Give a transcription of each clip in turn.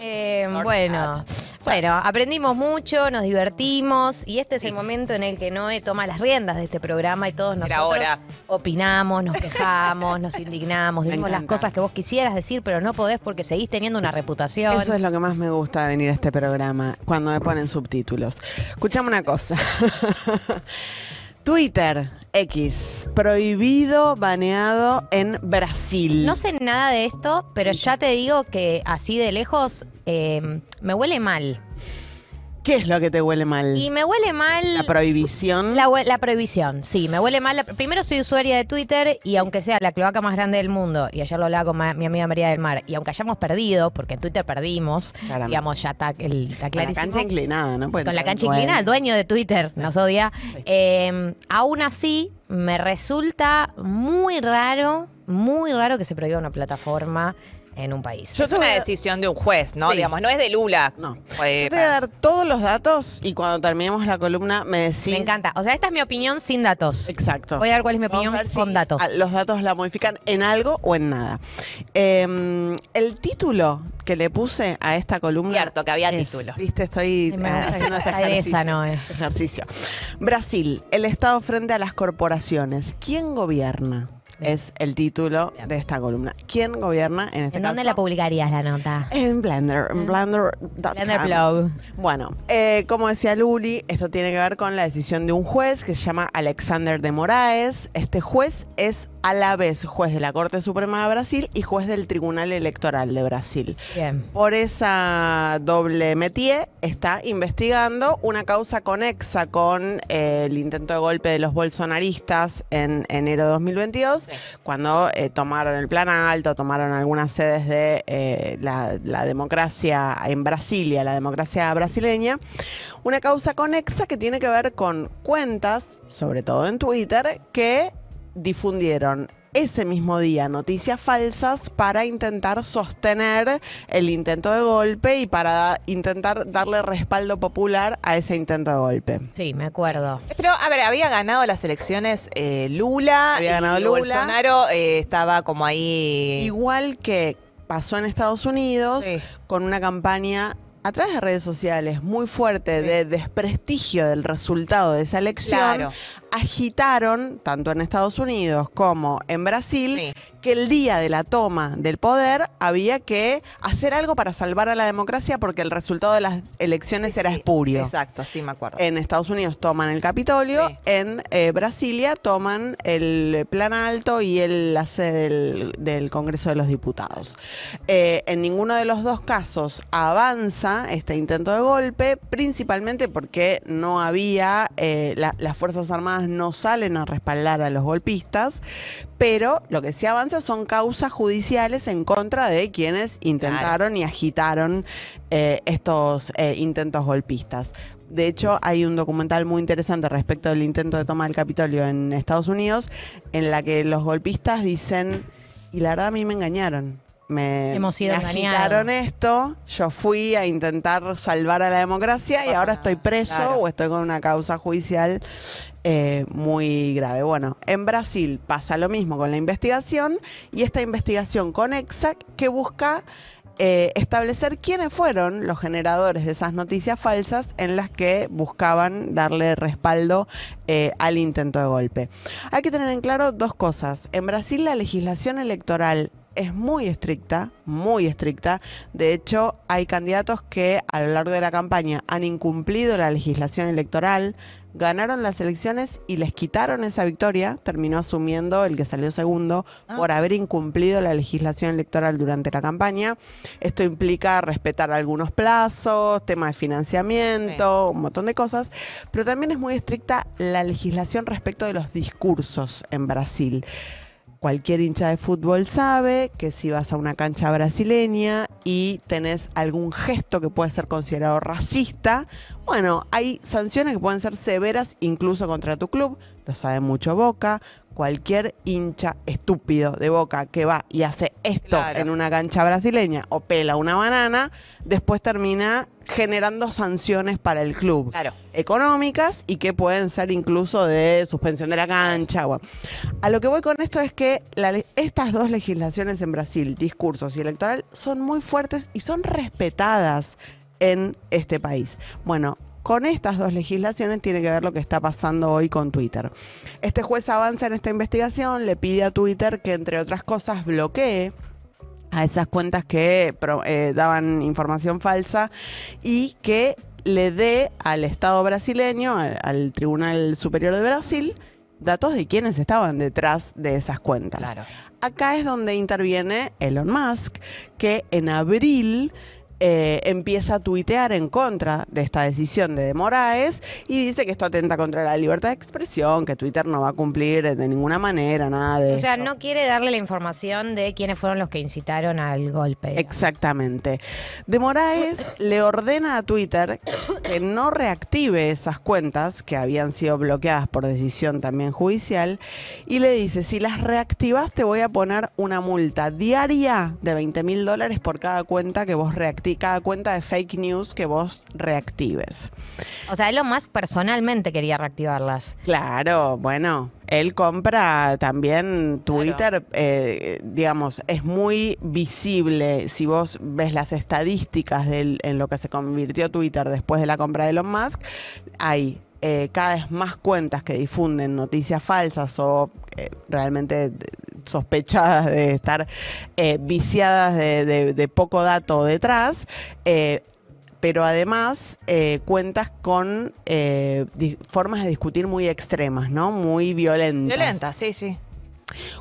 Eh, bueno, bueno, aprendimos mucho, nos divertimos y este es el momento en el que Noé toma las riendas de este programa y todos nosotros ahora. opinamos, nos quejamos, nos indignamos, decimos las cosas que vos quisieras decir, pero no podés porque seguís teniendo una reputación. Eso es lo que más me gusta de venir a este programa, cuando me ponen subtítulos. Escuchame una cosa. Twitter, X, prohibido, baneado en Brasil. No sé nada de esto, pero ya te digo que así de lejos eh, me huele mal. ¿Qué es lo que te huele mal? Y me huele mal. ¿La prohibición? La, prohibición, sí. Me huele mal. primero, soy usuaria de Twitter y aunque sea la cloaca más grande del mundo, y ayer lo hablaba con mi amiga María del Mar, y aunque hayamos perdido, porque en Twitter perdimos, digamos, ya está, clarísimo. Con la cancha inclinada, ¿no? con la cancha inclinada, el dueño de Twitter nos odia. Em, aún así, me resulta muy raro, muy raro que se prohíba una plataforma en un país. Yo es una decisión de un juez, ¿no? Digamos, no es de Lula. No. Eh, voy a dar todos los datos y cuando terminemos la columna me decís. Me encanta. O sea, esta es mi opinión sin datos. Exacto. Voy a ver cuál es mi opinión con datos. Los datos la modifican en algo o en nada. Em, el título que le puse a esta columna. Cierto, que había título. Viste, estoy eh, haciendo este no, eh. ejercicio. Brasil, el Estado frente a las corporaciones. ¿Quién gobierna? es el título de esta columna. ¿Quién gobierna en este ¿En ¿Dónde la publicarías la nota? En Blender, en Blender. Blender blog. Bueno, eh, como decía Luli, esto tiene que ver con la decisión de un juez que se llama Alexander de Moraes. Este juez es a la vez juez de la Corte Suprema de Brasil y juez del Tribunal Electoral de Brasil. Bien. Por esa doble metier está investigando una causa conexa con eh, el intento de golpe de los bolsonaristas en enero de 2022 cuando eh, tomaron el plan alto, tomaron algunas sedes de eh, la, democracia en Brasilia, la democracia brasileña, una causa conexa que tiene que ver con cuentas, sobre todo en Twitter, que difundieron ese mismo día noticias falsas para intentar sostener el intento de golpe y para intentar darle respaldo popular a ese intento de golpe. Sí, me acuerdo. Eh, pero, a ver, había ganado las elecciones eh, Lula. Había ganado y Lula. Bolsonaro eh, estaba como ahí. Igual que pasó en Estados Unidos con una campaña a través de redes sociales muy fuerte de desprestigio del resultado de esa elección, claro agitaron, tanto en Estados Unidos como en Brasil, que el día de la toma del poder había que hacer algo para salvar a la democracia porque el resultado de las elecciones era espurio. Exacto, sí me acuerdo. En Estados Unidos toman el Capitolio, en eh, Brasilia toman el Plan Alto y el, la sede del, Congreso de los Diputados. Eh, en ninguno de los dos casos avanza este intento de golpe, principalmente porque no había eh, las Fuerzas Armadas no salen a respaldar a los golpistas, pero lo que sí avanza son causas judiciales en contra de quienes intentaron y agitaron eh, estos eh, intentos golpistas. De hecho, hay un documental muy interesante respecto del intento de toma del Capitolio en Estados Unidos, en la que los golpistas dicen, y la verdad a mí me engañaron me, esto, yo fui a intentar salvar a la democracia y ahora estoy preso o estoy con una causa judicial eh, muy grave. Bueno, en Brasil pasa lo mismo con la investigación y esta investigación con EXAC que busca eh, establecer quiénes fueron los generadores de esas noticias falsas en las que buscaban darle respaldo eh, al intento de golpe. Hay que tener en claro dos cosas. En Brasil la legislación electoral es muy estricta, muy estricta. De hecho, hay candidatos que a lo largo de la campaña han incumplido la legislación electoral, ganaron las elecciones y les quitaron esa victoria, terminó asumiendo el que salió segundo ah. por haber incumplido la legislación electoral durante la campaña. Esto implica respetar algunos plazos, tema de financiamiento, un montón de cosas, pero también es muy estricta la legislación respecto de los discursos en Brasil cualquier hincha de fútbol sabe que si vas a una cancha brasileña y tenés algún gesto que puede ser considerado racista, bueno, hay sanciones que pueden ser severas incluso contra tu club, lo sabe mucho Boca, cualquier hincha estúpido de boca que va y hace esto en una cancha brasileña o pela una banana, después termina generando sanciones para el club. Claro. Económicas y que pueden ser incluso de suspensión de la cancha. A lo que voy con esto es que estas dos legislaciones en Brasil, discursos y electoral, son muy fuertes y son respetadas en este país. Bueno, con estas dos legislaciones tiene que ver lo que está pasando hoy con Twitter. Este juez avanza en esta investigación, le pide a Twitter que, entre otras cosas, bloquee a esas cuentas que eh, daban información falsa y que le dé al Estado brasileño, al, Tribunal Superior de Brasil, datos de quienes estaban detrás de esas cuentas. Acá es donde interviene Elon Musk, que en abril eh, empieza a tuitear en contra de esta decisión de, de y dice que esto atenta contra la libertad de expresión, que Twitter no va a cumplir de ninguna manera, nada de O sea, no quiere darle la información de quiénes fueron los que incitaron al golpe. Exactamente. De Moraes le ordena a Twitter que no reactive esas cuentas que habían sido bloqueadas por decisión también judicial y le dice, si las reactivas te voy a poner una multa diaria de 20 mil dólares por cada cuenta que vos reactivas cada cuenta de fake news que vos reactives. O sea, Elon Musk personalmente quería reactivarlas. Claro, bueno, él compra también Twitter, eh, digamos, es muy visible. Si vos ves las estadísticas en lo que se convirtió Twitter después de la compra de Elon Musk, hay eh, cada vez más cuentas que difunden noticias falsas o eh, realmente sospechadas de estar eh, viciadas de, poco dato detrás. Eh, pero además eh, cuentas con formas de discutir muy extremas, ¿no? Muy violentas. Violentas, sí, sí.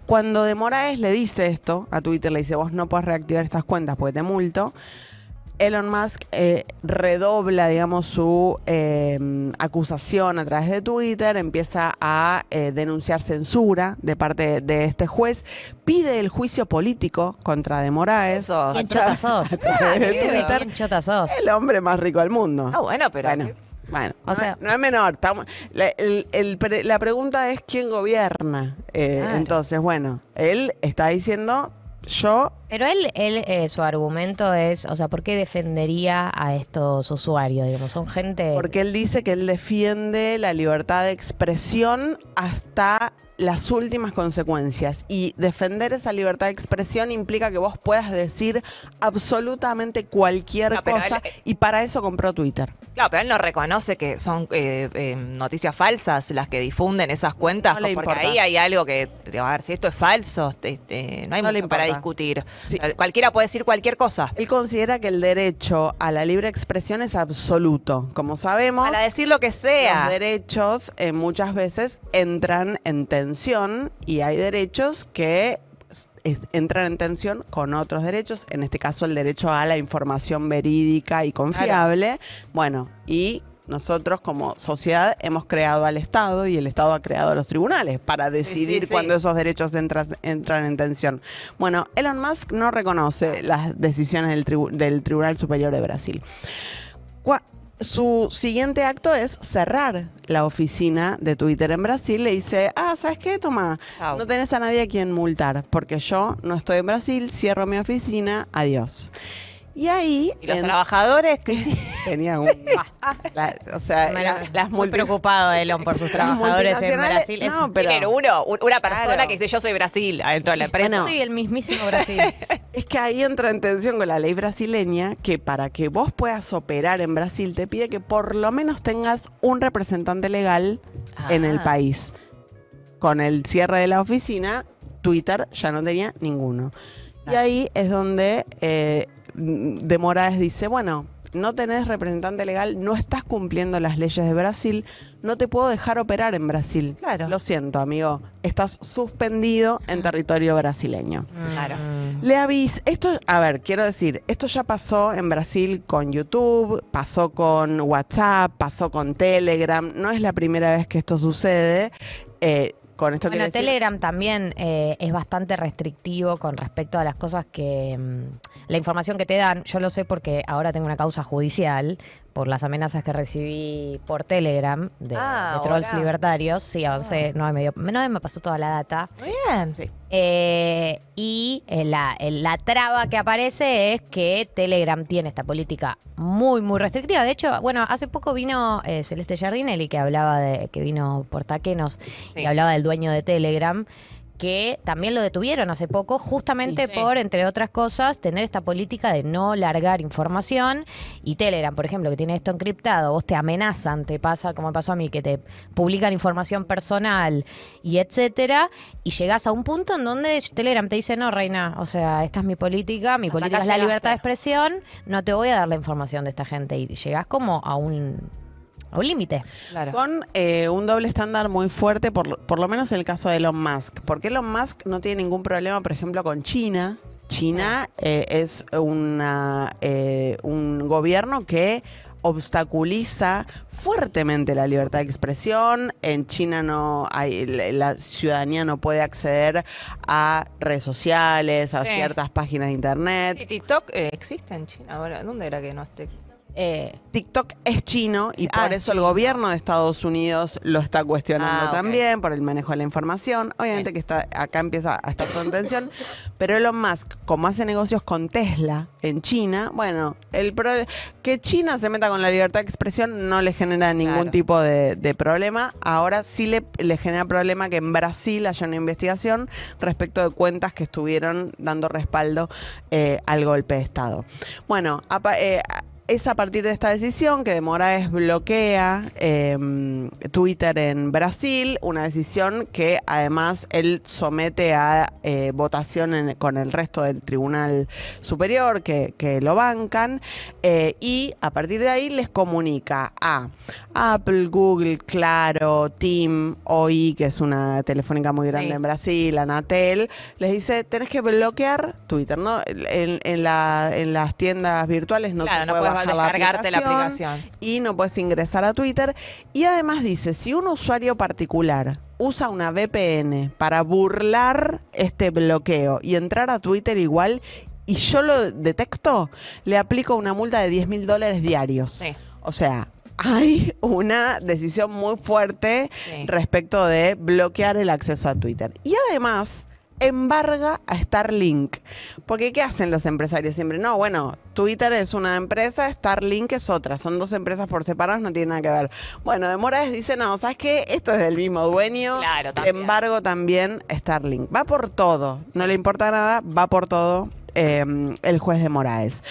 Cuando De Moraes le dice esto a Twitter, le dice, vos no podés reactivar estas cuentas porque te multo, Elon Musk eh, redobla, digamos, su em, acusación a través de Twitter, empieza a eh, denunciar censura de parte de este juez, pide el juicio político contra De Moraes. El hombre más rico del mundo. Ah, bueno, pero... Bueno. no, es menor. la, pregunta es quién gobierna. Eh, entonces, bueno, él está diciendo yo. Pero él, eh, su argumento es, o sea, ¿por qué defendería a estos usuarios? Digamos, son gente. Porque él dice que él defiende la libertad de expresión hasta las últimas consecuencias y defender esa libertad de expresión implica que vos puedas decir absolutamente cualquier cosa eh, y para eso compró Twitter. Claro, pero él no reconoce que son eh, eh, noticias falsas las que difunden esas cuentas, porque ahí hay algo que, a ver, si esto es falso, este, este, no hay nada para discutir. Cualquiera puede decir cualquier cosa. Él considera que el derecho a la libre expresión es absoluto, como sabemos. Para decir lo que sea. Los derechos muchas veces entran en tensión y hay derechos que entran en tensión con otros derechos, en este caso el derecho a la información verídica y confiable. Bueno, y nosotros como sociedad hemos creado al Estado y el Estado ha creado los tribunales para decidir cuándo esos derechos entran en tensión. Bueno, Elon Musk no reconoce las decisiones del Tribunal Superior de Brasil su siguiente acto es cerrar la oficina de Twitter en Brasil. Le dice, ah, ¿sabes qué? Toma, no tenés a nadie a quien multar, porque yo no estoy en Brasil, cierro mi oficina, adiós. Y ahí. Y los trabajadores que. Tenían un. o sea, Muy preocupado Elon por sus trabajadores en Brasil. pero, uno, una persona que dice yo soy Brasil adentro de la empresa. yo soy el mismísimo Brasil. es que ahí entra en tensión con la ley brasileña que para que vos puedas operar en Brasil te pide que por lo menos tengas un representante legal en el ah. país. Con el cierre de la oficina, Twitter ya no tenía ninguno. Y ah. ahí es donde eh, de Moraes dice, bueno, no tenés representante legal, no estás cumpliendo las leyes de Brasil, no te puedo dejar operar en Brasil. Claro. Lo siento, amigo, estás suspendido en mm. territorio brasileño. Mm. Claro. Le avis, esto, a ver, quiero decir, esto ya pasó en Brasil con YouTube, pasó con WhatsApp, pasó con Telegram, no es la primera vez que esto sucede. Eh, pero Telegram también eh, es bastante restrictivo con respecto a las cosas que. Mm, la información que te dan, yo lo sé porque ahora tengo una causa judicial, por las amenazas que recibí por Telegram de, ah, trolls libertarios. Sí, avancé, ah. nueve no, me no me pasó toda la data. Muy bien. Eh, y eh, la, eh, la, traba que aparece es que Telegram tiene esta política muy, muy restrictiva. De hecho, bueno, hace poco vino Celeste Giardinelli que hablaba de que vino por Taquenos y hablaba del dueño de Telegram que también lo detuvieron hace poco, justamente por, entre otras cosas, tener esta política de no largar información. Y Telegram, por ejemplo, que tiene esto encriptado, vos te amenazan, te pasa, como pasó a mí, que te publican información personal y etcétera. Y llegás a un punto en donde Telegram te dice, no, reina, o sea, esta es mi política, mi política es la libertad de expresión, no te voy a dar la información de esta gente. Y llegás como a un un límite. Con eh, un doble estándar muy fuerte, por, lo menos en el caso de Elon Musk. Porque Elon Musk no tiene ningún problema, por ejemplo, con China. China eh, es una, eh, un gobierno que obstaculiza fuertemente la libertad de expresión. En China no hay, la ciudadanía no puede acceder a redes sociales, a ciertas páginas de internet. ¿Y TikTok existe en China? Ahora, ¿dónde era que no esté? Eh, TikTok es chino y ah, por eso el gobierno de Estados Unidos lo está cuestionando ah, también por el manejo de la información. Obviamente que está, acá empieza a estar con tensión, pero Elon Musk, como hace negocios con Tesla en China, bueno, el que China se meta con la libertad de expresión no le genera ningún tipo de, problema. Ahora sí le, genera problema que en Brasil haya una investigación respecto de cuentas que estuvieron dando respaldo eh, al golpe de Estado. Bueno, eh, es a partir de esta decisión que de Moraes bloquea em, Twitter en Brasil, una decisión que además él somete a eh, votación con el resto del Tribunal Superior que, lo bancan eh, y a partir de ahí les comunica a Apple, Google, Claro, Tim, OI, que es una telefónica muy grande en Brasil, Anatel, les dice, tenés que bloquear Twitter, ¿no? En, las tiendas virtuales no se puede a descargarte la aplicación, y no puedes ingresar a Twitter. Y además dice, si un usuario particular usa una VPN para burlar este bloqueo y entrar a Twitter igual y yo lo detecto, le aplico una multa de 10 mil dólares diarios. O sea, hay una decisión muy fuerte respecto de bloquear el acceso a Twitter. Y además, embarga a Starlink. Porque ¿qué hacen los empresarios siempre? No, bueno, Twitter es una empresa, Starlink es otra. Son dos empresas por separados, no tienen nada que ver. Bueno, de Morales dice, no, ¿sabes qué? Esto es del mismo dueño. Claro, también. Embargo también Starlink. Va por todo. No le importa nada, va por todo eh, el juez de Moraes.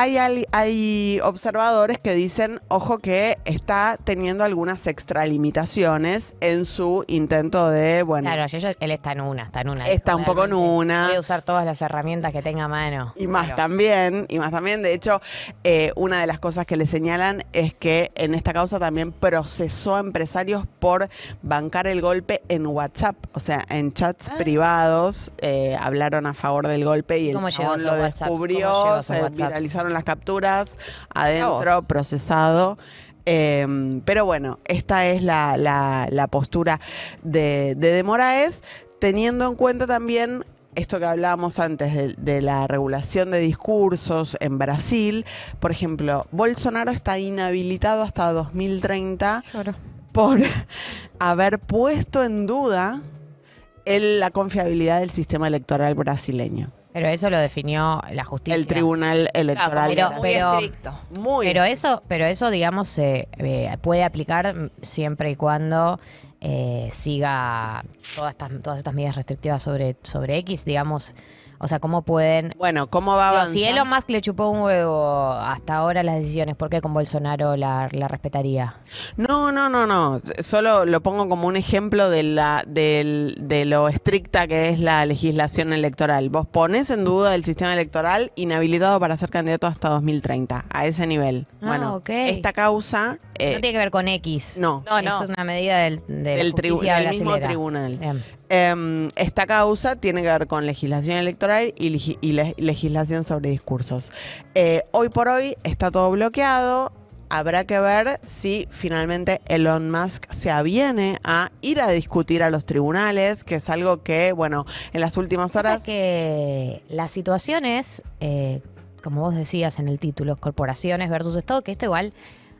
Hay, observadores que dicen, ojo, que está teniendo algunas extralimitaciones en su intento de, bueno. Claro, él está en una, está en una. Está un poco en una. a usar todas las herramientas que tenga a mano. Y más también, y más también. De hecho, eh, una de las cosas que le señalan es que en esta causa también procesó a empresarios por bancar el golpe en WhatsApp, o sea, en chats ah. privados. Eh, hablaron a favor del golpe y el lo descubrió, se viralizaron las capturas adentro, procesado. Em, pero bueno, esta es la, postura de, de, Moraes, teniendo en cuenta también esto que hablábamos antes de, la regulación de discursos en Brasil. Por ejemplo, Bolsonaro está inhabilitado hasta 2030 por haber puesto en duda la confiabilidad del sistema electoral brasileño. Pero eso lo definió la justicia. El tribunal electoral. pero, muy Pero eso, pero eso digamos, se eh, puede aplicar siempre y cuando eh, siga todas estas, todas estas medidas restrictivas sobre, sobre X, digamos, o sea, cómo pueden... Bueno, ¿cómo va avanzando? Si Elon Musk le chupó un huevo hasta ahora las decisiones, ¿por qué con Bolsonaro la, respetaría? No, no, no, no. Solo lo pongo como un ejemplo de, la, de, lo estricta que es la legislación electoral. Vos pones en duda el sistema electoral inhabilitado para ser candidato hasta 2030, a ese nivel. Ah, bueno, esta causa... Eh, no tiene que ver con X. No, no, no. Es una medida del, del, mismo tribunal. Em, esta causa tiene que ver con legislación electoral y, legislación sobre discursos. Eh, hoy por hoy está todo bloqueado. Habrá que ver si finalmente Elon Musk se aviene a ir a discutir a los tribunales, que es algo que, bueno, en las últimas horas. que la situación es, eh, como vos decías en el título, corporaciones versus Estado, que esto igual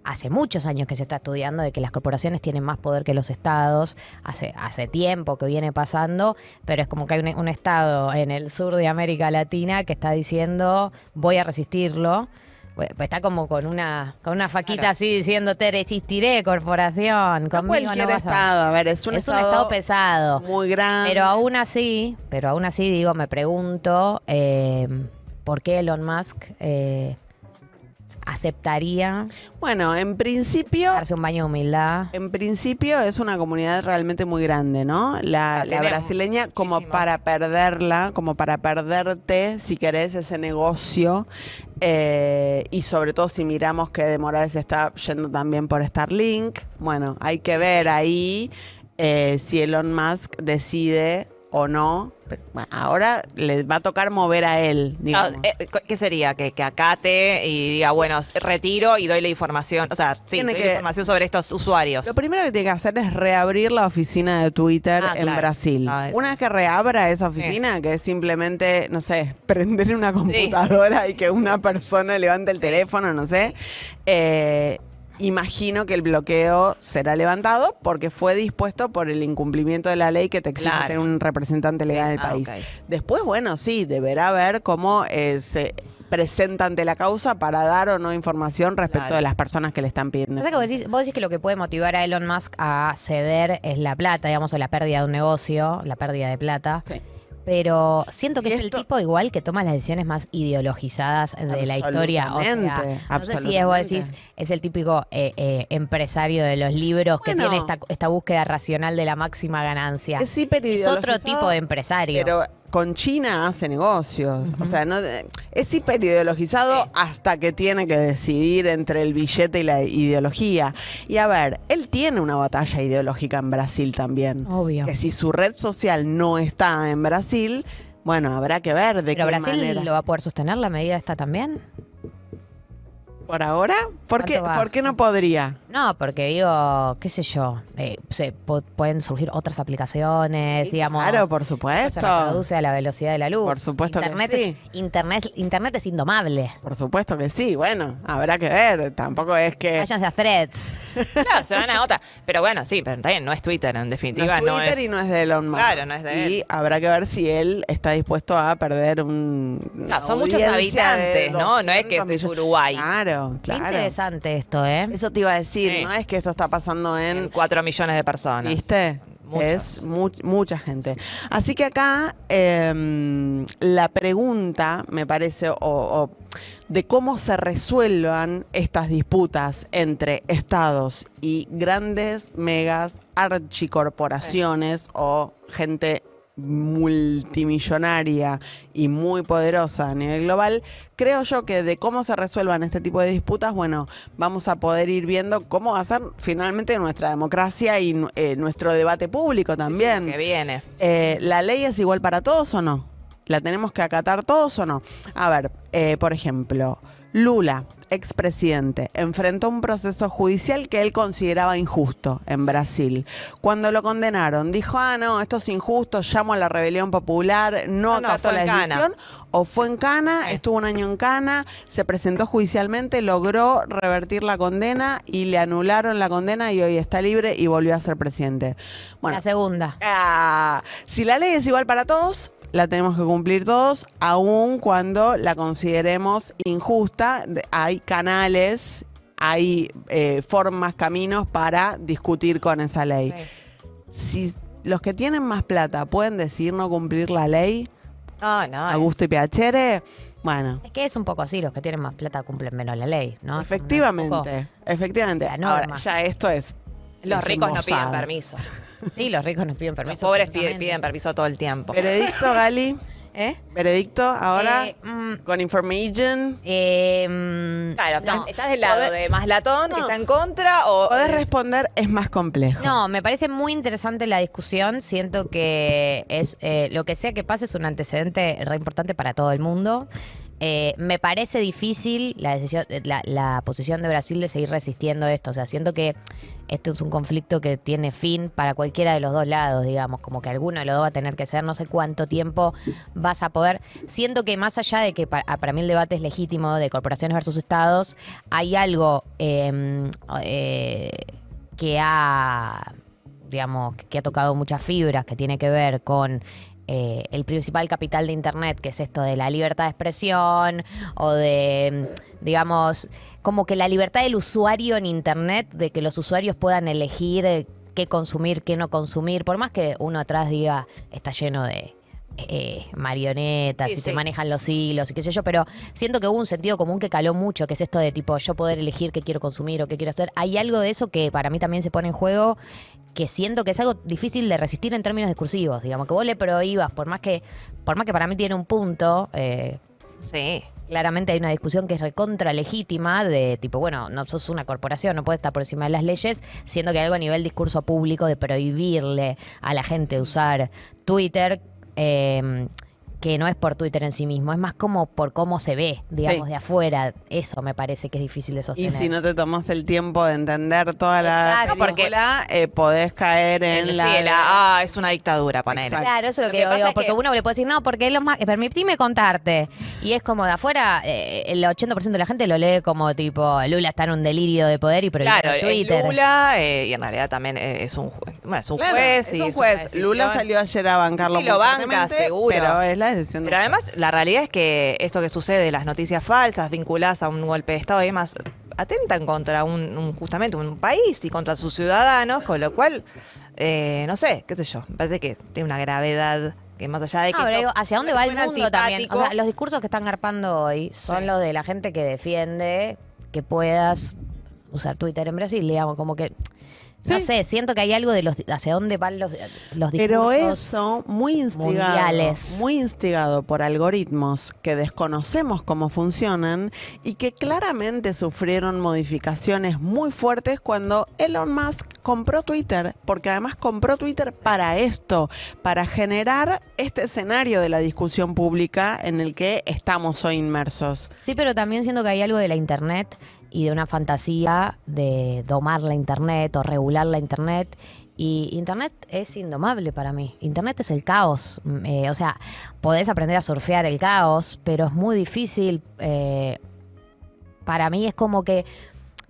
hace muchos años que se está estudiando de que las corporaciones tienen más poder que los estados, hace, hace tiempo que viene pasando, pero es como que hay un, estado en el sur de América Latina que está diciendo voy a resistirlo. Pues está como con una con una faquita así diciendo te resistiré corporación conmigo no estado es un, es estado, un estado pesado muy grande pero aún así pero aún así digo me pregunto eh, por qué Elon Musk eh, aceptaría. Bueno, en principio. hace un baño humildad. En principio es una comunidad realmente muy grande, ¿no? La, brasileña, como para perderla, como para perderte, si querés, ese negocio. Eh, y sobre todo si miramos que se está yendo también por Starlink. Bueno, hay que ver ahí eh, si Elon Musk decide o no. ahora les va a tocar mover a él. Ah, eh, ¿Qué sería? ¿Que, acate y diga, bueno, retiro y doy la información. O sea, tiene que, la información sobre estos usuarios. Lo primero que tiene que hacer es reabrir la oficina de Twitter ah, en Brasil. Ah, una vez que reabra esa oficina, que es simplemente, no sé, prender una computadora y que una persona levante el teléfono, no sé. Eh, imagino que el bloqueo será levantado porque fue dispuesto por el incumplimiento de la ley que te exige un representante legal del ah, país. Después, bueno, sí, deberá ver cómo eh, se presenta ante la causa para dar o no información respecto de las personas que le están pidiendo. que decís, vos, decís, que lo que puede motivar a Elon Musk a ceder es la plata, digamos, o la pérdida de un negocio, la pérdida de plata. Sí pero siento que es el tipo igual que toma las decisiones más ideologizadas de la historia. O no sé si es, vos decís, es el típico eh, eh, empresario de los libros que tiene esta, búsqueda racional de la máxima ganancia. Es otro tipo de empresario con China hace negocios. O sea, no, eh, es hiperideologizado hasta que tiene que decidir entre el billete y la ideología. Y a ver, él tiene una batalla ideológica en Brasil también. Obvio. Que si su red social no está en Brasil, bueno, habrá que ver de qué Brasil manera. lo va a poder sostener la medida está también? ¿Por ahora? ¿por qué no podría? No, porque digo, qué sé yo, eh, se, pueden surgir otras aplicaciones, digamos. Claro, por Se reproduce a la velocidad de la luz. Por supuesto que internet sí. internet, es indomable. Por supuesto que sí. Bueno, habrá que ver. Tampoco es que. Váyanse a threads. Claro, se van a otra. Pero bueno, sí, pero también no es Twitter, en No definitiva. es Twitter y no es de Elon Musk. Claro, no es de Y habrá que ver si él está dispuesto a perder un. No, son muchos habitantes, ¿no? No es que es de Uruguay. Claro, claro. Qué interesante esto, ¿eh? Eso te iba a decir no es que esto está pasando en... 4 millones de personas. ¿Viste? Es mucha gente. Así que acá em, la pregunta, me parece, de cómo se resuelvan estas disputas entre estados y grandes megas archicorporaciones o gente multimillonaria y muy poderosa a nivel global, creo yo que de cómo se resuelvan este tipo de disputas, bueno, vamos a poder ir viendo cómo va a ser finalmente nuestra democracia y eh, nuestro debate público también. que viene. Eh, ¿La ley es igual para todos o no? ¿La tenemos que acatar todos o no? A ver, eh, por ejemplo, Lula, expresidente, enfrentó un proceso judicial que él consideraba injusto en Brasil. Cuando lo condenaron, dijo, ah, no, esto es injusto, llamo a la rebelión popular, no, ah, no la decisión. O fue en Cana, estuvo un año en Cana, se presentó judicialmente, logró revertir la condena y le anularon la condena y hoy está libre y volvió a ser presidente. la segunda. Ah, si la ley es igual para todos, la tenemos que cumplir todos, aun cuando la consideremos injusta. Hay canales, hay eh, formas, caminos para discutir con esa ley. Si los que tienen más plata pueden decir no cumplir la ley, a ah, gusto y piacere, bueno. Es que es un poco así, los que tienen más plata cumplen menos la ley, ¿no? Efectivamente, efectivamente. Ahora, ya esto es los ricos no piden permiso. Sí, los ricos no piden permiso. Los pobres piden, permiso todo el tiempo. Veredicto, Gali. ¿Eh? Veredicto, ahora eh, mm. con information. Em, claro, estás del lado de Maslatón, que está en contra, o. Podés responder, es más complejo. No, me parece muy interesante la discusión. Siento que es eh, lo que sea que pase es un antecedente re importante para todo el mundo. Eh, me parece difícil la, decisión, eh, la, posición de Brasil de seguir resistiendo esto. O sea, siento que esto es un conflicto que tiene fin para cualquiera de los dos lados, digamos, como que alguno de los dos va a tener que ser, no sé cuánto tiempo vas a poder. Siento que más allá de que ah, para, mí el debate es legítimo de corporaciones versus estados, hay algo em, eh, que ha digamos, que ha tocado muchas fibras, que tiene que ver con eh, el principal capital de Internet, que es esto de la libertad de expresión o de, mm, digamos, como que la libertad del usuario en Internet, de que los usuarios puedan elegir eh, qué consumir, qué no consumir, por más que uno atrás diga, está lleno de eh, marionetas, y se manejan los hilos y qué sé yo, pero siento que hubo un sentido común que caló mucho, que es esto de tipo yo poder elegir qué quiero consumir o qué quiero hacer. Hay algo de eso que para mí también se pone en juego que siento que es algo difícil de resistir en términos discursivos, digamos, que vos le prohíbas, por más que, por más que para mí tiene un punto, eh, sí. claramente hay una discusión que es recontra legítima de tipo, bueno, no sos una corporación, no puedes estar por encima de las leyes, siendo que algo a nivel discurso público de prohibirle a la gente usar Twitter, eh, que no es por Twitter en sí mismo, es más como por cómo se ve, digamos, de afuera. Eso me parece que es difícil de sostener. Y si no te tomas el tiempo de entender toda la no, porque la eh, podés caer en, la... ah, es una dictadura, poner. Claro, eso es lo, que, porque uno le puede decir, no, porque es lo más... Permitime contarte. Y es como de afuera, eh, el 80% de la gente lo lee como tipo, Lula está en un delirio de poder y prohíbe claro, Twitter. Lula, eh, y en realidad también es un, bueno, es un juez. Lula salió ayer a bancarlo. Sí, lo banca, seguro. Pero es la pero además, la realidad es que esto que sucede, las noticias falsas vinculadas a un golpe de Estado y demás, atentan contra un, justamente un país y contra sus ciudadanos, con lo cual, eh, no sé, qué sé yo, me parece que tiene una gravedad que más allá de que. Pero ¿hacia dónde va el mundo también? O sea, los discursos que están garpando hoy son los de la gente que defiende que puedas usar Twitter en Brasil, digamos, como que no sé, siento que hay algo de los hacia dónde van los, los discursos Pero eso, muy muy instigado por algoritmos que desconocemos cómo funcionan y que claramente sufrieron modificaciones muy fuertes cuando Elon Musk compró Twitter, porque además compró Twitter para esto, para generar este escenario de la discusión pública en el que estamos hoy inmersos. Sí, pero también siento que hay algo de la internet y de una fantasía de domar la Internet o regular la Internet. Y Internet es indomable para mí. Internet es el caos. Mm, eh, o sea, podés aprender a surfear el caos, pero es muy difícil. Eh, para mí es como que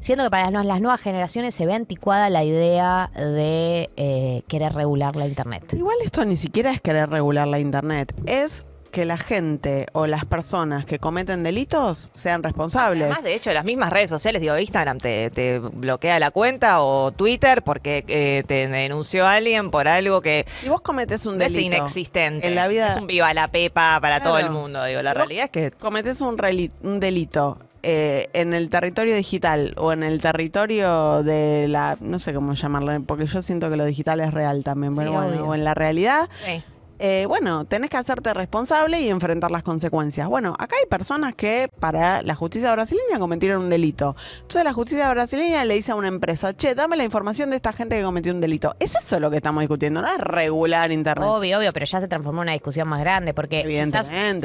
siento que para las, nuevas generaciones se ve anticuada la idea de eh, querer regular la Internet. Igual esto ni siquiera es querer regular la Internet, es que la gente o las personas que cometen delitos sean responsables. Además, de hecho, las mismas redes sociales, digo, Instagram te, te bloquea la cuenta o Twitter porque eh, te denunció a alguien por algo que... Y vos cometes un delito. Es inexistente. En la vida... Es un viva la pepa para todo el mundo, digo. la realidad es que... Cometes un, un delito eh, en el territorio digital o en el territorio de la, no sé cómo llamarlo, porque yo siento que lo digital es real también, bueno, o en la realidad, sí. Eh, bueno, tenés que hacerte responsable y enfrentar las consecuencias. Bueno, acá hay personas que para la justicia brasileña cometieron un delito. Entonces la justicia brasileña le dice a una empresa, che, dame la información de esta gente que cometió un delito. Es eso lo que estamos discutiendo, no es regular Internet. Obvio, obvio, pero ya se transformó en una discusión más grande porque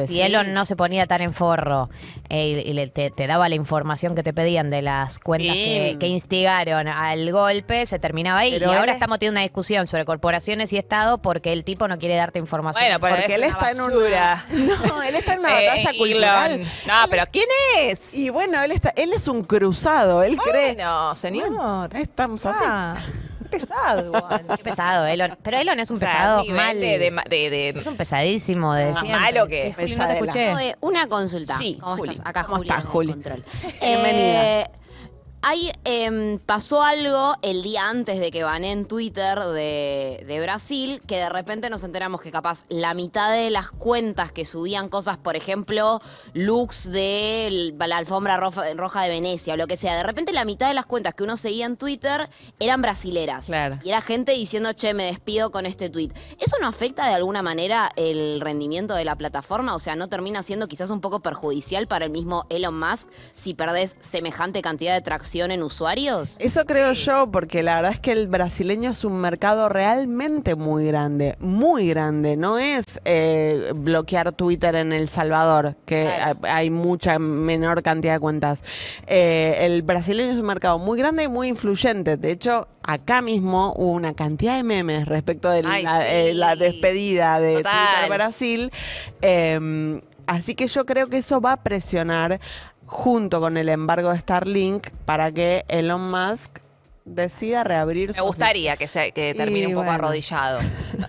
si Elon no se ponía tan en forro eh, y, le, te, daba la información que te pedían de las cuentas que, instigaron al golpe, se terminaba ahí. y ahora estamos teniendo una discusión sobre corporaciones y Estado porque el tipo no quiere darte información. Bueno, porque él está en una. No, él está en una batalla cultural. No, pero ¿quién es? Y bueno, él está, él es un cruzado, él cree. No, señor. estamos ah, así. así pesado, Juan. Qué pesado, Elon. Pero Elon es un pesado mal. De, es un pesadísimo de Malo que es. escuché. Una consulta. Sí, ¿Cómo estás? Acá ¿Cómo Juli? control. Bienvenida. Eh, hay Em, pasó algo el día antes de que bané en Twitter de, Brasil, que de repente nos enteramos que capaz la mitad de las cuentas que subían cosas, por ejemplo, looks de la alfombra roja, de Venecia o lo que sea, de repente la mitad de las cuentas que uno seguía en Twitter eran brasileras. Y era gente diciendo, che, me despido con este tweet. ¿Eso no afecta de alguna manera el rendimiento de la plataforma? O sea, ¿no termina siendo quizás un poco perjudicial para el mismo Elon Musk si perdés semejante cantidad de tracción en usar. Eso creo yo, porque la verdad es que el brasileño es un mercado realmente muy grande, muy grande. No es eh, bloquear Twitter en El Salvador, que hay mucha menor cantidad de cuentas. Eh, el brasileño es un mercado muy grande y muy influyente. De hecho, acá mismo hubo una cantidad de memes respecto de la, eh, despedida de Twitter Brasil. Em, así que yo creo que eso va a presionar junto con el embargo de Starlink para que Elon Musk Decía reabrir Me gustaría que, se, termine un poco arrodillado.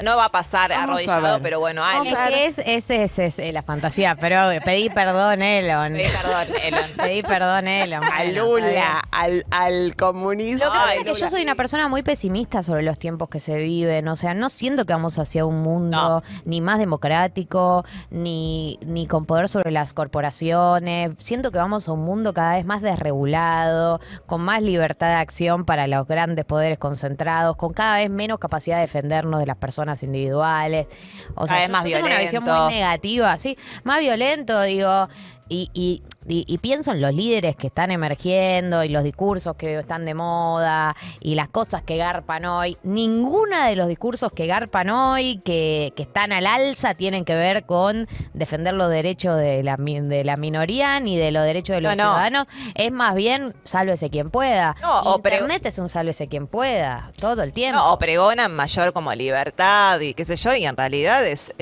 No va a pasar arrodillado, pero bueno, Alex. Es es, es, eh, la fantasía, pero pedí perdón, Elon. Pedí perdón, Elon. Pedí perdón, Elon. a Lula, al, comunismo. Lo que que yo soy una persona muy pesimista sobre los tiempos que se viven. O sea, no siento que vamos hacia un mundo ni más democrático, ni, ni con poder sobre las corporaciones. Siento que vamos a un mundo cada vez más desregulado, con más libertad de acción para los grandes poderes concentrados, con cada vez menos capacidad de defendernos de las personas individuales. O sea, es más yo una visión muy negativa, sí, más violento, digo, y, y, pienso en los líderes que están emergiendo y los discursos que están de moda y las cosas que garpan hoy. Ninguna de los discursos que garpan hoy, que, están al alza, tienen que ver con defender los derechos de la, de la minoría ni de los derechos de los ciudadanos. Es más bien, sálvese quien pueda. No, Internet es un sálvese quien pueda, todo el tiempo. o pregonan mayor como libertad y qué sé yo, y en realidad es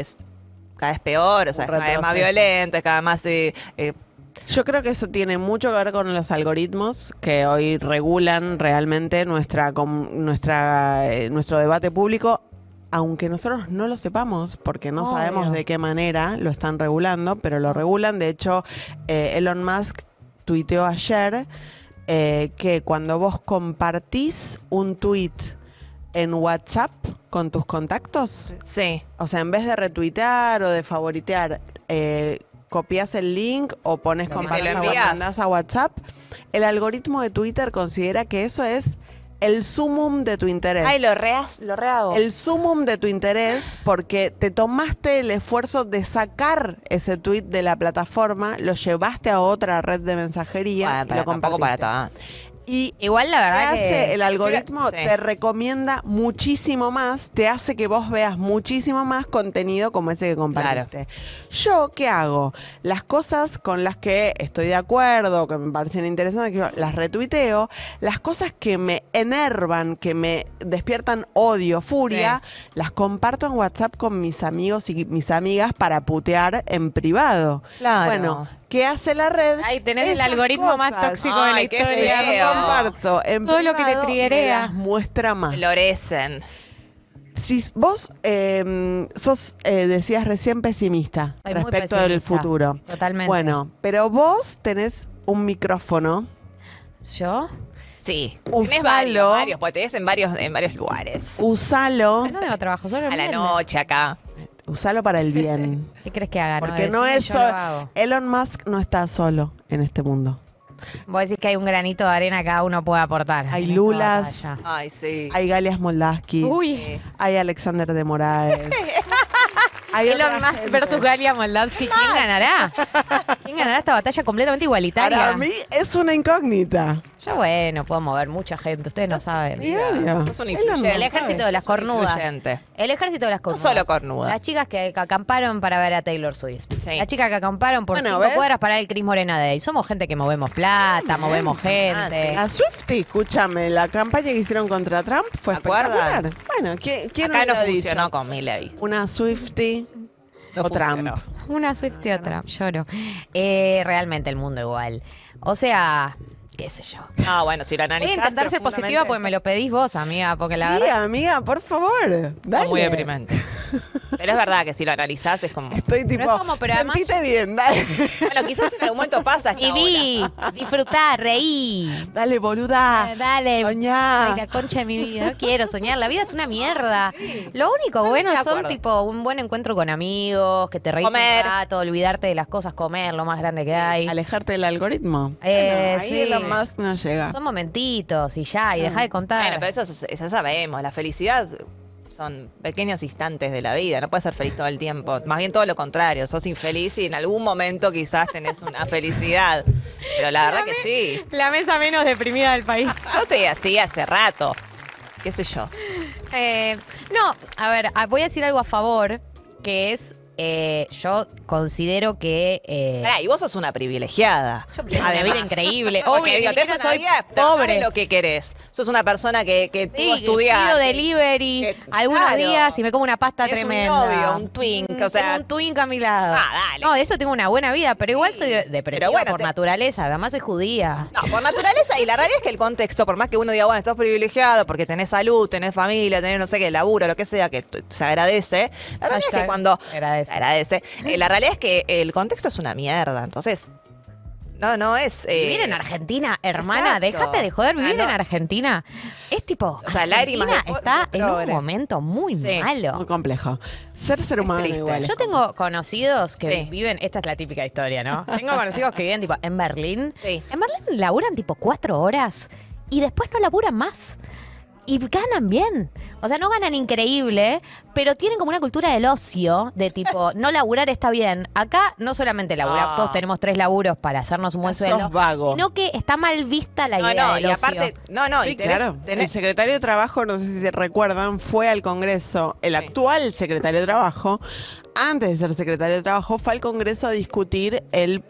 cada vez peor, o sea, cada vez más violento, cada vez más... Eh, yo creo que eso tiene mucho que ver con los algoritmos que hoy regulan realmente nuestra, nuestra, eh, nuestro debate público, aunque nosotros no lo sepamos, porque no sabemos de qué manera lo están regulando, pero lo regulan. De hecho, eh, Elon Musk tuiteó ayer que cuando vos compartís un tweet en WhatsApp, con tus contactos? Sí. O sea, en vez de retuitear o de favoritear, eh, copias el link o pones compartir a WhatsApp, el algoritmo de Twitter considera que eso es el sumum de tu interés. Ay, lo, reas, lo rehago. El sumum de tu interés porque te tomaste el esfuerzo de sacar ese tweet de la plataforma, lo llevaste a otra red de mensajería. y lo compartiste. Y Igual la verdad hace, el algoritmo te recomienda muchísimo más, te hace que vos veas muchísimo más contenido como ese que compartiste. Yo, ¿qué hago? Las cosas con las que estoy de acuerdo, que me parecen interesantes, las retuiteo, las cosas que me enervan, que me despiertan odio, furia, las comparto en WhatsApp con mis amigos y mis amigas para putear en privado. Claro. Bueno, ¿Qué hace la red? Ay, tenés el algoritmo más tóxico de la historia. comparto. Todo lo que te muestra más. Florecen. Si vos em, sos, eh, decías recién pesimista respecto del futuro. Totalmente. Bueno, pero vos tenés un micrófono. ¿Yo? Sí. Usalo. varios, porque en varios, en varios lugares. Usalo. ¿Dónde va trabajo? ¿Solo A la noche acá. Usalo para el bien. ¿Qué crees que haga? Porque no, es solo. Elon Musk no está solo en este mundo. Vos decís que hay un granito de arena que cada uno puede aportar. Hay Lulas. Hay Galias Moldavsky, Uy. Hay Alexander de Moraes. Elon Musk versus Galia Moldavsky. ¿Quién ganará? ¿Quién ganará esta batalla completamente igualitaria? Para mí es una incógnita. Yo, bueno, puedo mover mucha gente. Ustedes no, saben. No son influyentes. El ejército de las cornudas. El ejército de las cornudas. solo cornudas. Las chicas que acamparon para ver a Taylor Swift. Sí. Las chicas que acamparon por Bueno, cinco cuadras para el Chris Morena Day. Somos gente que movemos plata, movemos gente. A Swifty, escúchame, la campaña que hicieron contra Trump fue espectacular. Bueno, ¿quién, Acá no con Una Swifty o Trump. Una Swift y Trump. Lloro. Eh, realmente el mundo igual. O sea, qué sé yo. Ah, bueno, si lo analizas. Voy a intentar ser positiva porque me lo pedís vos, amiga, porque la sí, amiga, por favor. Dale. Es muy deprimente. pero es verdad que si lo analizás es como. Estoy tipo. Pero es como, pero sentite bien, dale. Bueno, quizás en algún momento pasa. Y vi, disfrutá, reí. Dale, boluda. Dale. Soñá. Ay, la concha de mi vida. No quiero soñar. La vida es una mierda. Lo único bueno son tipo un buen encuentro con amigos, que te reís comer. un rato, olvidarte de las cosas, comer, lo más grande que hay. Alejarte del algoritmo. Eh, sí. lo son momentitos y ya, y ah. deja de contar. Bueno, pero eso, ya sabemos. La felicidad son pequeños instantes de la vida. No puedes ser feliz todo el tiempo. Más bien todo lo contrario. Sos infeliz y en algún momento quizás tenés una felicidad. Pero la verdad que sí. La mesa menos deprimida del país. Yo estoy así hace rato. ¿Qué sé yo? Eh, no, a ver, voy a decir algo a favor, que es eh, yo considero que. Eh, y vos sos una privilegiada. Yo vida increíble. Obvio, digo, soy pobre. lo que querés. Sos una persona que, que sí, tuvo delivery algunos días y me como una pasta tremenda. Un novio, un twink, mm, sea. un twink a mi lado. Ah, dale. No, de eso tengo una buena vida, pero igual soy depresiva por naturaleza. Además soy judía. No, por naturaleza. Y la realidad es que el contexto, por más que uno diga, bueno, estás privilegiado porque tenés salud, tenés familia, tenés no sé qué, laburo, lo que sea, que se agradece. La realidad es que cuando. Agradece agradece. Eh, la realidad es que el contexto es una mierda, entonces no, no es. Eh, vivir en Argentina, hermana, déjate de joder, vivir ah, en Argentina. Es tipo. O está en un momento muy malo. Muy complejo. Ser ser humano Yo tengo conocidos que viven. Esta es la típica historia, ¿no? tengo conocidos que viven tipo en Berlín. En Berlín laburan tipo cuatro horas y después no laburan más. Y ganan bien. O sea, no ganan increíble, pero tienen como una cultura del ocio, de tipo, no laburar está bien. Acá no solamente laburar, ah. todos tenemos tres laburos para hacernos un buen Sos vago. sino que está mal vista la No, idea no, del y aparte, no, no, y claro. El secretario de Trabajo, no sé si se recuerdan, fue al Congreso, el actual secretario de Trabajo, antes de ser secretario de Trabajo, fue al Congreso a discutir el...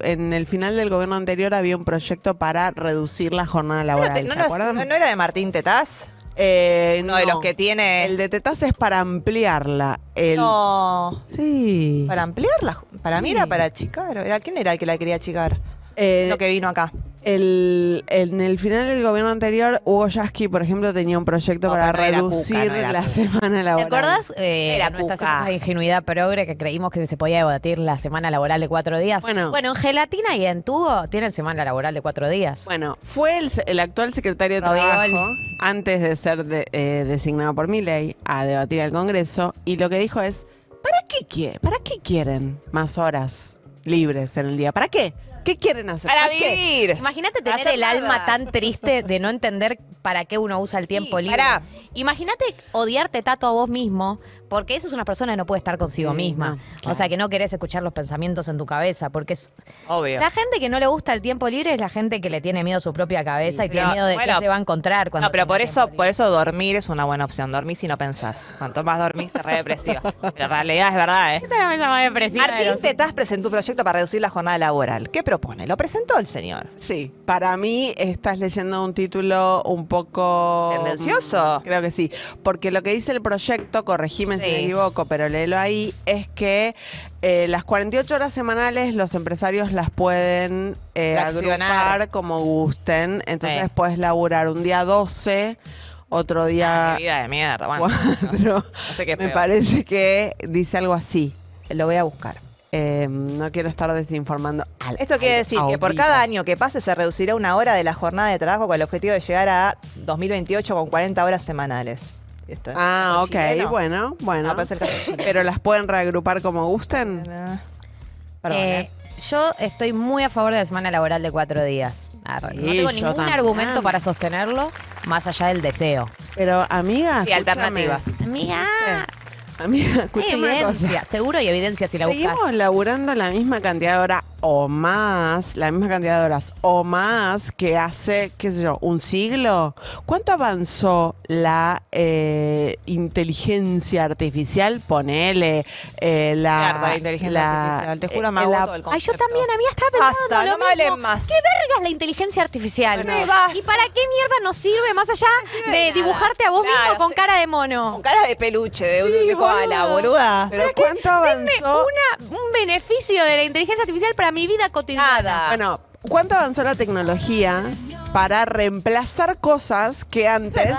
en el final del gobierno anterior había un proyecto para reducir la jornada laboral, ¿se no, acuerdan? no era de Martín Tetaz? Uno de los que tiene. El de tetas es para ampliarla. No. Sí. ¿Para ampliarla? Para mí era para achicar. ¿Quién era el que la quería achicar? Eh, Lo que vino acá el, en el final del gobierno anterior, Hugo Yasky, por ejemplo, tenía un proyecto para reducir la semana laboral. ¿Te acuerdas? Eh, era nuestra ingenuidad progre que creímos que se podía debatir la semana laboral de cuatro días? Bueno, gelatina y en tubo tienen semana laboral de cuatro días. Bueno, fue el, actual secretario de Trabajo, antes de ser eh, designado por mi ley, a debatir al Congreso, y lo que dijo es, ¿para qué, ¿para qué quieren más horas libres en el día? ¿Para qué? ¿Qué quieren hacer? Para ¿Qué? vivir. Imagínate tener el alma tan triste de no entender para qué uno usa el tiempo libre. Imagínate odiarte tanto a vos mismo porque eso es una persona que no puede estar consigo misma. O sea, que no querés escuchar los pensamientos en tu cabeza, porque es... La gente que no le gusta el tiempo libre es la gente que le tiene miedo a su propia cabeza y tiene miedo de Que se va a encontrar cuando... No, pero por eso, por eso dormir es una buena opción. Dormís si no pensás. Cuanto más dormís, te re depresiva. La realidad es verdad, ¿eh? Martín de presentó un proyecto para reducir la jornada laboral. ¿Qué propone? ¿Lo presentó el señor? Sí. Para mí estás leyendo un título un poco... Tendencioso. Creo que sí. Porque lo que dice el proyecto, corregime si me equivoco, pero léelo ahí, es que eh, las 48 horas semanales los empresarios las pueden eh, como gusten, entonces puedes laburar un día 12 otro día. 4 Me parece que dice algo así. Lo voy a buscar. Em, no quiero estar desinformando. Esto quiere decir que por cada año que pase se reducirá una hora de la jornada de trabajo con el objetivo de llegar a 2028 con 40 horas semanales ah, ok, bueno, bueno. Ah, pero las pueden reagrupar como gusten. Eh, eh. yo estoy muy a favor de la semana laboral de cuatro días. no tengo ningún argumento para sostenerlo, más allá del deseo. Pero, amigas. Y alternativas. Amiga. Amiga, evidencia, seguro y evidencia si la Seguimos laburando la misma cantidad de horas o más, la misma cantidad de horas o más que hace, qué sé yo, un siglo. ¿Cuánto avanzó la eh, inteligencia artificial? Ponele eh, la, Mierda, la inteligencia artificial. Te juro, me eh, Ay, yo también, mí estaba pensando Basta, no más. ¿Qué verga es la inteligencia artificial? ¿Y para qué mierda nos sirve más allá de, dibujarte a vos mismo con cara de mono? Con cara de peluche, de, un a ah, la boluda. Pero ¿cuánto avanzó? un beneficio de la inteligencia artificial para mi vida cotidiana. Bueno, ¿cuánto avanzó la tecnología para reemplazar cosas que antes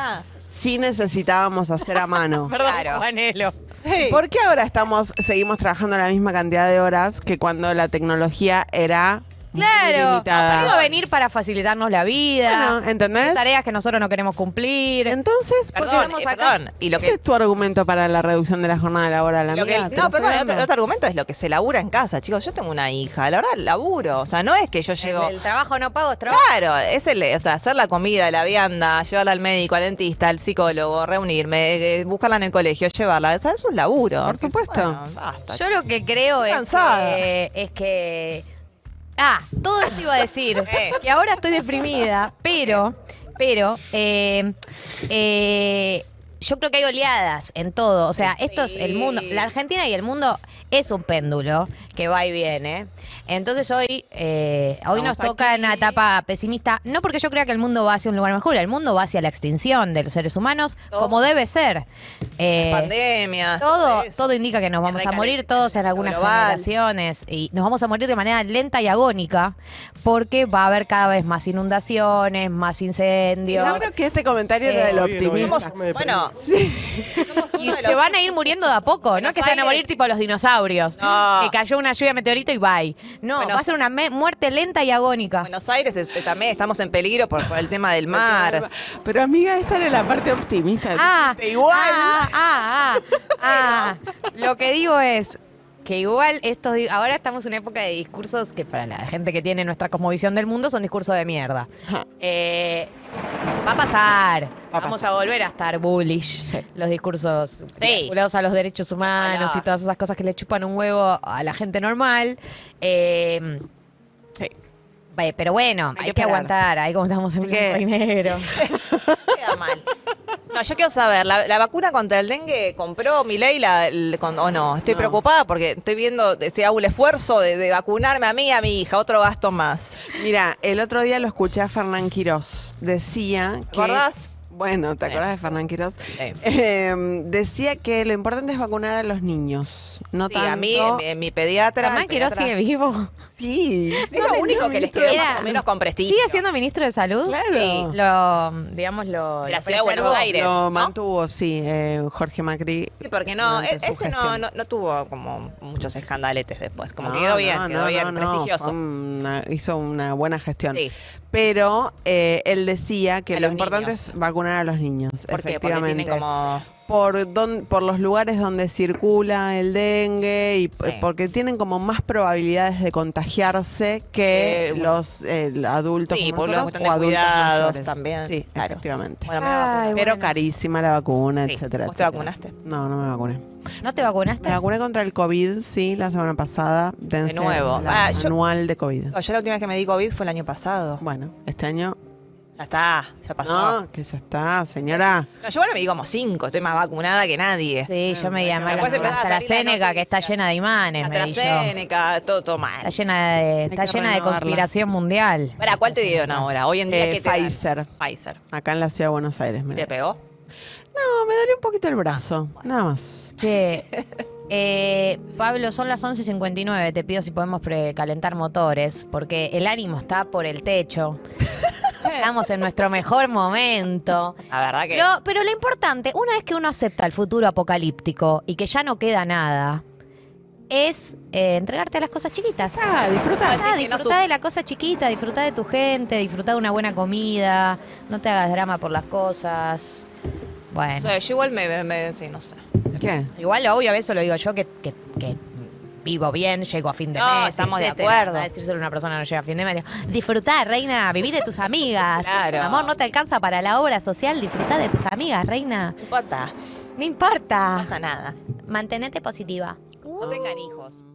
sí necesitábamos hacer a mano? Perdón, Claro. ¿Por qué ahora estamos, seguimos trabajando la misma cantidad de horas que cuando la tecnología era Claro. Vamos a venir para facilitarnos la vida. Bueno, ¿entendés? Tareas que nosotros no queremos cumplir. Entonces, eh, perdón, ¿Y lo que... es tu argumento para la reducción de la jornada laboral? no, perdón, otro, argumento es lo que se labura en casa, chicos. Yo tengo una hija, la verdad laburo. O sea, no es que yo llego. El, trabajo no pago es Claro, es o sea, hacer la comida, la vianda, llevarla al médico, al dentista, al psicólogo, reunirme, eh, buscarla en el colegio, llevarla. O sea, es un laburo. Por supuesto. Yo lo que creo es que Ah, todo esto iba a decir. que ahora estoy deprimida, pero, pero, eh, eh, yo creo que hay oleadas en todo. O sea, esto es el mundo. La Argentina y el mundo es un péndulo que va y viene. Entonces hoy, eh, hoy nos toca en una etapa pesimista. No porque yo crea que el mundo va hacia un lugar mejor, el mundo va hacia la extinción de los seres humanos, como debe ser. Eh, pandemia. Todo, todo indica que nos vamos a morir todos en algunas generaciones y nos vamos a morir de manera lenta y agónica porque va a haber cada vez más inundaciones, más incendios. Yo creo que este comentario era del optimismo. Bueno, Sí. Y se van a ir muriendo de a poco, no que se van a morir tipo los dinosaurios. Que cayó una lluvia meteorito y bye. No, va a ser una muerte lenta y agónica. Buenos Aires este, también estamos en peligro por, el tema del mar. Pero amiga, esta era la parte optimista. Ah, Igual. ah, ah, ah. ah. Lo que digo es, que igual estos ahora estamos en una época de discursos que para la gente que tiene nuestra cosmovisión del mundo son discursos de mierda. Eh, va a pasar. Vamos a volver a estar bullish. Los discursos vinculados a los derechos humanos y todas esas cosas que le chupan un huevo a la gente normal. Eh, sí. Pero bueno, hay, que, aguantar, ahí como estamos en el negro. Queda mal. No, yo quiero saber, ¿la, vacuna contra el dengue compró mi ley o no? Estoy preocupada porque estoy viendo, si hago el esfuerzo de, vacunarme a mí y a mi hija, otro gasto más. Mira, el otro día lo escuché a Fernán Quiroz decía que... Bueno, ¿te acuerdas de Fernán Quiroz? Em, decía que lo importante es vacunar a los niños. No sí, a mí, mi, pediatra. Fernán Quiroz sigue vivo. Sí. Es lo único que les quedó más o menos con prestigio. ¿Sigue siendo ministro de salud? Claro. Sí. Lo, digamos, lo. La ciudad de Buenos Aires. ¿no? mantuvo, sí, eh, Jorge Macri. Sí, porque no, e, ese no, no, tuvo como muchos escandaletes después. Como que quedó bien, quedó bien, prestigioso. hizo una buena gestión. Sí. Pero eh, él decía que lo importante es vacunar a los niños. efectivamente. Por, por los lugares donde circula el dengue y porque tienen como más probabilidades de contagiarse que eh, los eh, adultos sí, por los o adultos también. Sí, efectivamente. Pero carísima la vacuna, etcétera. ¿Vos te vacunaste? No, no me vacuné. ¿No te vacunaste? Me vacuné contra el COVID, sí, la semana pasada. de nuevo. Ah, anual de COVID. Yo la última vez que me di COVID fue el año pasado. Bueno, este año ya está, ya pasó. que ya está, señora. yo bueno me di como cinco, estoy más vacunada que nadie. Sí, yo me di a AstraZeneca, que está llena de imanes, me AstraZeneca, todo, mal. Está llena de, está llena de conspiración mundial. Para, ¿cuál te dieron ahora? Hoy en día, eh, te Pfizer. Pfizer. Acá en la ciudad de Buenos Aires. ¿Te pegó? No, me dolió un poquito el brazo, nada más. Che, eh, Pablo, son las 11.59. Te pido si podemos precalentar motores, porque el ánimo está por el techo. Estamos en nuestro mejor momento. La verdad que. pero lo importante, una vez que uno acepta el futuro apocalíptico y que ya no queda nada, es eh, entregarte a las cosas chiquitas. Ah, disfrutar. Ah, de la cosa chiquita, disfruta de tu gente, disfrutar de una buena comida, no te hagas drama por las cosas. Bueno, yo igual me, me, no sé. ¿Qué? igual obvio, a veces lo digo yo, que- que vivo bien, llego a fin de No, mes. estamos de acuerdo. A solo a una persona no llega a fin de mes. Disfrutá, reina, viví de tus amigas. Claro. Amor, no te alcanza para la obra social, disfrutá de tus amigas, reina. No importa, No importa. no pasa nada. Mantenete positiva. No tengan hijos.